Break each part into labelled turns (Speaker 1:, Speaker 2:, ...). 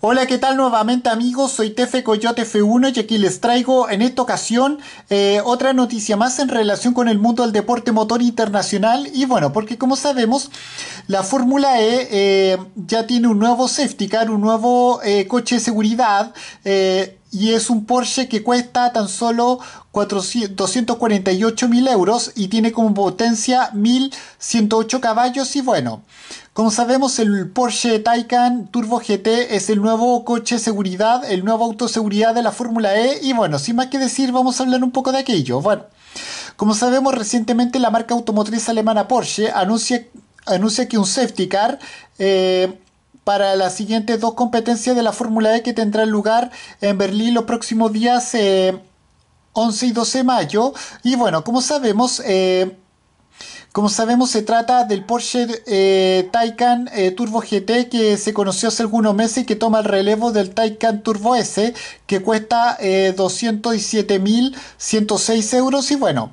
Speaker 1: Hola, ¿qué tal nuevamente amigos? Soy Tefe Coyote F1 y aquí les traigo en esta ocasión eh, otra noticia más en relación con el mundo del deporte motor internacional. Y bueno, porque como sabemos, la Fórmula E eh, ya tiene un nuevo safety car, un nuevo eh, coche de seguridad y es un Porsche que cuesta tan solo 248.000 euros y tiene como potencia 1.108 caballos y bueno, como sabemos el Porsche Taycan Turbo GT es el nuevo coche seguridad, el nuevo auto seguridad de la Fórmula E y bueno, sin más que decir vamos a hablar un poco de aquello. Bueno, como sabemos recientemente la marca automotriz alemana Porsche anuncia, anuncia que un safety car... Eh, para las siguientes dos competencias de la Fórmula E que tendrá lugar en Berlín los próximos días 11 eh, y 12 de mayo. Y bueno, como sabemos, eh, como sabemos, se trata del Porsche eh, Taycan eh, Turbo GT que se conoció hace algunos meses y que toma el relevo del Taycan Turbo S, que cuesta 207.106 eh, euros. Y bueno,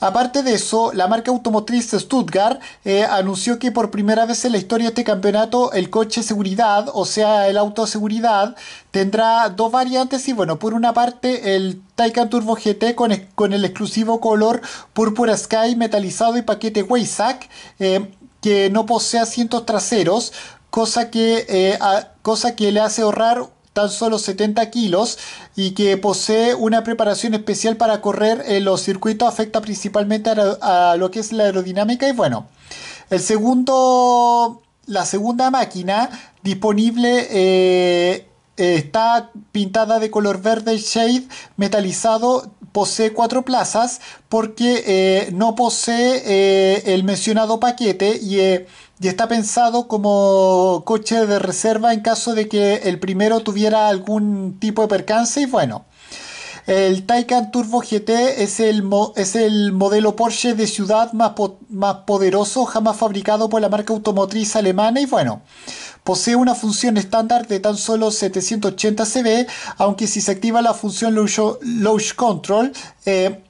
Speaker 1: aparte de eso, la marca automotriz Stuttgart eh, anunció que por primera vez en la historia de este campeonato el coche seguridad, o sea, el auto seguridad, tendrá dos variantes. Y bueno, por una parte, el Taycan Turbo GT e-, con, el exclusivo color Púrpura Sky metalizado y paquete Waysack eh, que no posee asientos traseros, cosa que, eh, cosa que le hace ahorrar tan solo 70 kilos y que posee una preparación especial para correr en los circuitos afecta principalmente a, lo que es la aerodinámica y bueno el segundo la segunda máquina disponible eh, está pintada de color verde shade metalizado, posee cuatro plazas porque eh, no posee eh, el mencionado paquete eh, y, está pensado como coche de reserva en caso de que el primero tuviera algún tipo de percance y bueno. El Taycan Turbo GT es el, es el modelo Porsche de ciudad más, más poderoso jamás fabricado por la marca automotriz alemana y bueno, Posee una función estándar de tan solo 780 CB, aunque si se activa la función Launch Control, eh,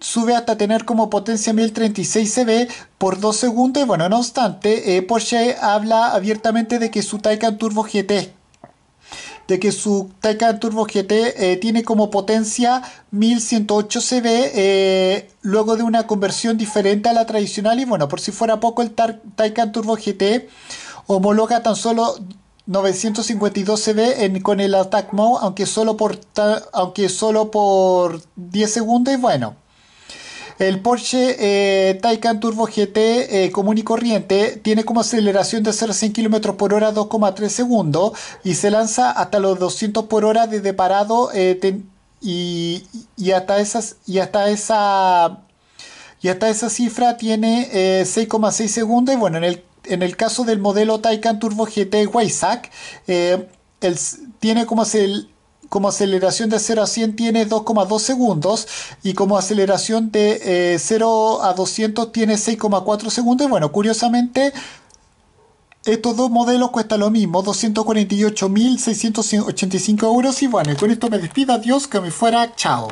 Speaker 1: sube hasta tener como potencia 1036 CB por 2 segundos. bueno, no obstante, eh, Porsche habla abiertamente de que su Taycan Turbo GT de que su Taycan Turbo GT eh, tiene como potencia 1108 CB luego de una conversión diferente a la tradicional y bueno, por si fuera poco el Taycan Turbo GT homologa tan solo 952 CB con el Attack Mode, aunque solo por, aunque solo por 10 segundos y bueno. El Porsche eh, Taycan Turbo GT eh, común y corriente tiene como aceleración de 0 a 100 km por hora 2,3 segundos y se lanza hasta los 200 por hora desde parado eh, y, hasta esas y hasta esa y hasta esa cifra tiene 6,6 eh, segundos y bueno en el en el caso del modelo Taycan Turbo GT Waysac, eh, tiene como, aceleración de 0 a 100 tiene 2,2 segundos y como aceleración de 0 eh, a 200 tiene 6,4 segundos. Y bueno, curiosamente estos dos modelos cuestan lo mismo, 248.685 euros. Y bueno, con esto me despido, adiós, que me fuera, chao.